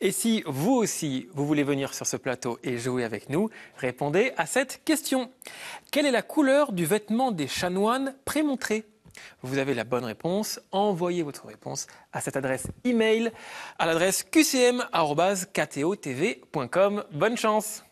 Et si vous aussi, vous voulez venir sur ce plateau et jouer avec nous, répondez à cette question. Quelle est la couleur du vêtement des chanoines prémontrés vous avez la bonne réponse. Envoyez votre réponse à cette adresse email, à l'adresse qcm.ktotv.com. Bonne chance!